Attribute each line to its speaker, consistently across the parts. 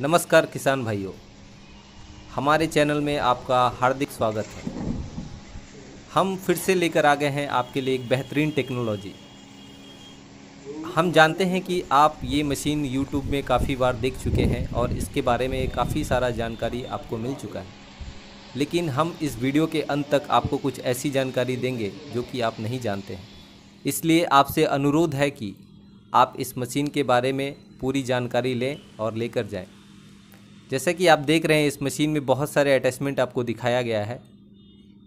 Speaker 1: नमस्कार किसान भाइयों हमारे चैनल में आपका हार्दिक स्वागत है हम फिर से लेकर आ गए हैं आपके लिए एक बेहतरीन टेक्नोलॉजी हम जानते हैं कि आप ये मशीन YouTube में काफ़ी बार देख चुके हैं और इसके बारे में काफ़ी सारा जानकारी आपको मिल चुका है लेकिन हम इस वीडियो के अंत तक आपको कुछ ऐसी जानकारी देंगे जो कि आप नहीं जानते हैं इसलिए आपसे अनुरोध है कि आप इस मशीन के बारे में पूरी जानकारी लें और लेकर जाएं। जैसा कि आप देख रहे हैं इस मशीन में बहुत सारे अटैचमेंट आपको दिखाया गया है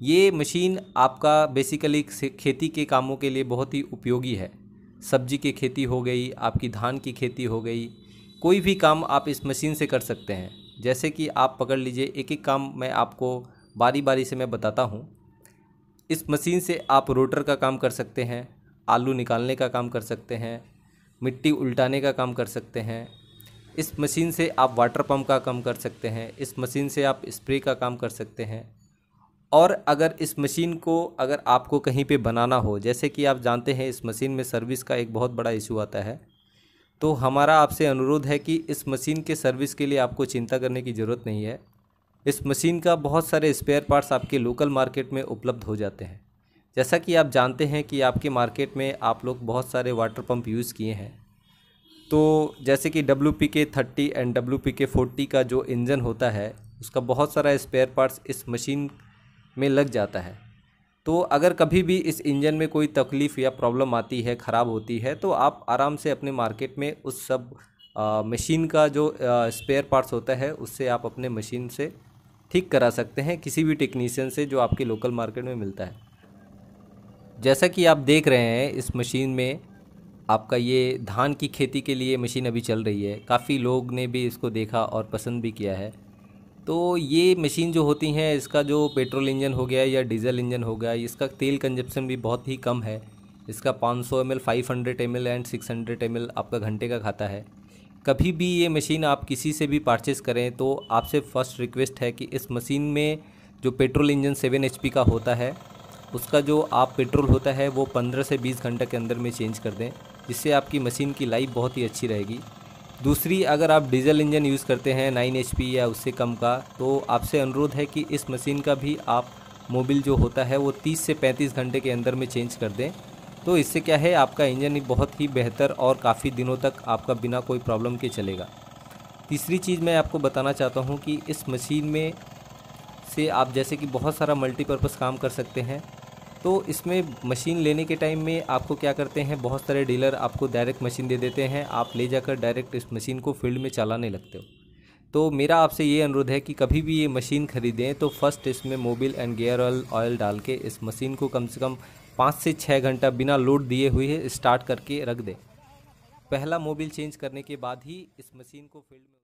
Speaker 1: ये मशीन आपका बेसिकली खेती के कामों के लिए बहुत ही उपयोगी है सब्जी की खेती हो गई आपकी धान की खेती हो गई कोई भी काम आप इस मशीन से कर सकते हैं जैसे कि आप पकड़ लीजिए एक एक काम मैं आपको बारी बारी से मैं बताता हूँ इस मशीन से आप रोटर का काम कर सकते हैं आलू निकालने का काम कर सकते हैं मिट्टी उल्टाने का काम कर सकते हैं इस मशीन से आप वाटर पंप का काम कर सकते हैं इस मशीन से आप स्प्रे का काम कर सकते हैं और अगर इस मशीन को अगर आपको कहीं पे बनाना हो जैसे कि आप जानते हैं इस मशीन में सर्विस का एक बहुत बड़ा इशू आता है तो हमारा आपसे अनुरोध है कि इस मशीन के सर्विस के लिए आपको चिंता करने की ज़रूरत नहीं है इस मशीन का बहुत सारे स्पेयर पार्ट्स आपके लोकल मार्केट में उपलब्ध हो जाते हैं जैसा कि आप जानते हैं कि आपके मार्केट में आप लोग बहुत सारे वाटर पंप यूज़ किए हैं तो जैसे कि W P K thirty and W P K forty का जो इंजन होता है उसका बहुत सारा स्पेयर पार्ट्स इस मशीन में लग जाता है तो अगर कभी भी इस इंजन में कोई तकलीफ़ या प्रॉब्लम आती है ख़राब होती है तो आप आराम से अपने मार्केट में उस सब मशीन का जो स्पेयर पार्ट्स होता है उससे आप अपने मशीन से ठीक करा सकते हैं किसी भी टेक्नीशियन से जो आपके लोकल मार्केट में मिलता है जैसा कि आप देख रहे हैं इस मशीन में आपका ये धान की खेती के लिए मशीन अभी चल रही है काफ़ी लोग ने भी इसको देखा और पसंद भी किया है तो ये मशीन जो होती हैं इसका जो पेट्रोल इंजन हो गया या डीजल इंजन हो गया इसका तेल कंजप्शन भी बहुत ही कम है इसका 500 सौ M L five hundred M L and six hundred M L आपका घंटे का खाता है कभी भी ये मशीन आप किसी से भी परचेज़ करें तो आपसे फ़र्स्ट रिक्वेस्ट है कि इस मशीन में जो पेट्रोल इंजन सेवन एच का होता है उसका जो आप पेट्रोल होता है वो पंद्रह से बीस घंटे के अंदर में चेंज कर दें जिससे आपकी मशीन की लाइफ बहुत ही अच्छी रहेगी दूसरी अगर आप डीजल इंजन यूज़ करते हैं नाइन एच या उससे कम का तो आपसे अनुरोध है कि इस मशीन का भी आप मोबिल जो होता है वो 30 से 35 घंटे के अंदर में चेंज कर दें तो इससे क्या है आपका इंजन बहुत ही बेहतर और काफ़ी दिनों तक आपका बिना कोई प्रॉब्लम के चलेगा तीसरी चीज़ मैं आपको बताना चाहता हूँ कि इस मशीन में से आप जैसे कि बहुत सारा मल्टीपर्पज़ काम कर सकते हैं तो इसमें मशीन लेने के टाइम में आपको क्या करते हैं बहुत सारे डीलर आपको डायरेक्ट मशीन दे देते हैं आप ले जाकर डायरेक्ट इस मशीन को फील्ड में चलाने लगते हो तो मेरा आपसे ये अनुरोध है कि कभी भी ये मशीन ख़रीदें तो फर्स्ट इसमें Mobil and gear oil oil डाल के इस मशीन को कम से कम पाँच से छः घंटा बिना लोड दिए हुए स्टार्ट करके रख दें पहला मोबिल चेंज करने के बाद ही इस मशीन को फील्ड में